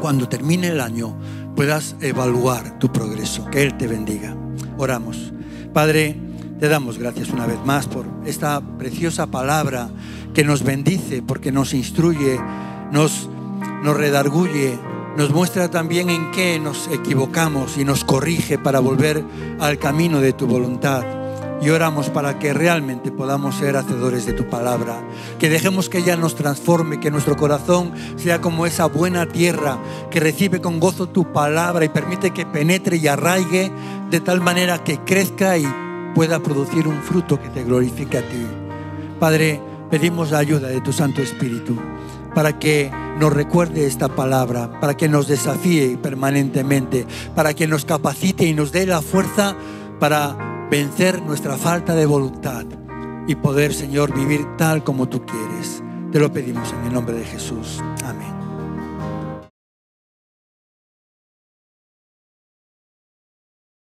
cuando termine el año puedas evaluar tu progreso. Que Él te bendiga. Oramos. Padre, te damos gracias una vez más por esta preciosa palabra que nos bendice, porque nos instruye, nos, nos redarguye, nos muestra también en qué nos equivocamos y nos corrige para volver al camino de tu voluntad. Y oramos para que realmente podamos ser hacedores de tu palabra, que dejemos que ella nos transforme, que nuestro corazón sea como esa buena tierra que recibe con gozo tu palabra y permite que penetre y arraigue de tal manera que crezca y pueda producir un fruto que te glorifique a ti. Padre, pedimos la ayuda de tu Santo Espíritu para que nos recuerde esta palabra, para que nos desafíe permanentemente, para que nos capacite y nos dé la fuerza para vencer nuestra falta de voluntad y poder, Señor, vivir tal como tú quieres. Te lo pedimos en el nombre de Jesús. Amén.